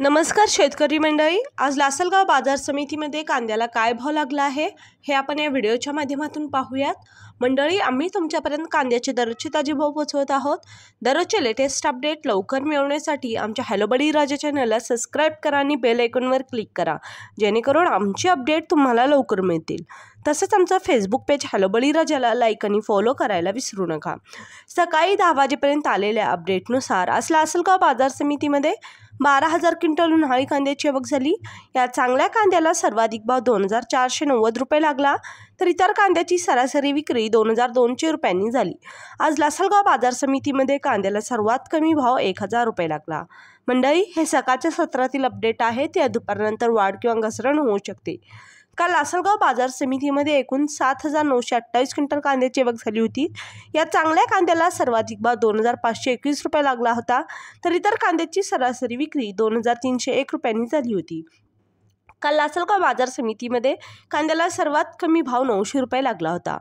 नमस्कार शेतकरी मंडळी आज लासलगाव बाजार समितीमध्ये कांद्याला काय भाव लागला आहे हे आपण या व्हिडिओच्या माध्यमातून पाहूयात मंडळी आम्ही तुमच्यापर्यंत कांद्याचे दररोजचे ताजे भाव पोचवत आहोत दररोजचे लेटेस्ट अपडेट लवकर मिळवण्यासाठी आमच्या हॅलोबडी राजा चॅनलला सबस्क्राईब करा आणि बेल ऐकूनवर क्लिक करा जेणेकरून आमचे अपडेट तुम्हाला लवकर मिळतील तसंच आमचं फेसबुक पेज हॅलो बळीराजाला लाईक आणि फॉलो करायला विसरू नका सकाळी दहा वाजेपर्यंत आलेल्या अपडेटनुसार आज लासलगाव हो बाजार समितीमध्ये बारा हजार क्विंटल उन्हाळी कांद्याची आवक झाली या चांगल्या कांद्याला सर्वाधिक भाव दोन हजार चारशे नव्वद रुपये लागला तर इतर कांद्याची सरासरी विक्री दोन हजार दोनशे रुपयांनी झाली आज लासलगाव हो बाजार समितीमध्ये कांद्याला सर्वात कमी भाव एक हजार रुपये लागला मंडळी हे सकाळच्या सत्रातील अपडेट आहे ते दुपारनंतर वाढ किंवा घसरण होऊ शकते काल लासलगाव बाजार समितीमध्ये एकूण सात हजार नऊशे अठ्ठावीस क्विंटल कांद्याची आवक झाली होती या चांगल्या कांद्याला सर्वाधिक भाव दोन हजार पाचशे एकवीस रुपये लागला होता तर इतर कांद्याची सरासरी विक्री दोन हजार तीनशे एक रुपयांनी झाली होती काल लासलगाव बाजार समितीमध्ये कांद्याला सर्वात कमी भाव नऊशे रुपये लागला होता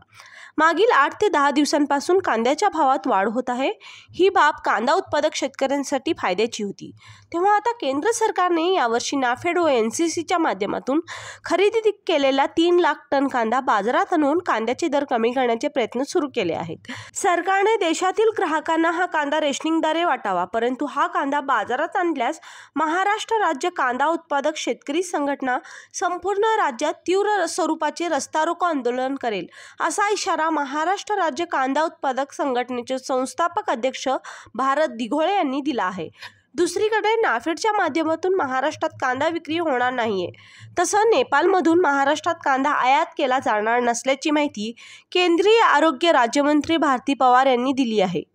मागील आठ ते दहा दिवसांपासून कांद्याच्या भावात वाढ होत आहे ही बाब कांदा उत्पादक शेतकऱ्यांसाठी फायद्याची होती तेव्हा आता केंद्र सरकारने यावर्षी नाफेड व एन सी सीच्या माध्यमातून खरेदी केलेला तीन लाख टन कांदा बाजारात आणून कांद्याचे दर कमी करण्याचे प्रयत्न सुरू केले आहेत सरकारने देशातील ग्राहकांना हा कांदा रेशनिंगद्वारे वाटावा परंतु हा कांदा बाजारात आणल्यास महाराष्ट्र राज्य कांदा उत्पादक शेतकरी संघटना संपूर्ण राज्यात तीव्र स्वरूपाचे रस्ता रोको आंदोलन करेल असा इशारा महाराष्ट्र राज्य कांदा उत्पादक संघटनेचे संस्थापक अध्यक्ष भारत दिघोळे यांनी दिला आहे दुसरीकडे नाफेडच्या माध्यमातून महाराष्ट्रात कांदा विक्री होणार नाहीये तसं नेपाळमधून महाराष्ट्रात कांदा आयात केला जाणार नसल्याची माहिती केंद्रीय आरोग्य राज्यमंत्री भारती पवार यांनी दिली आहे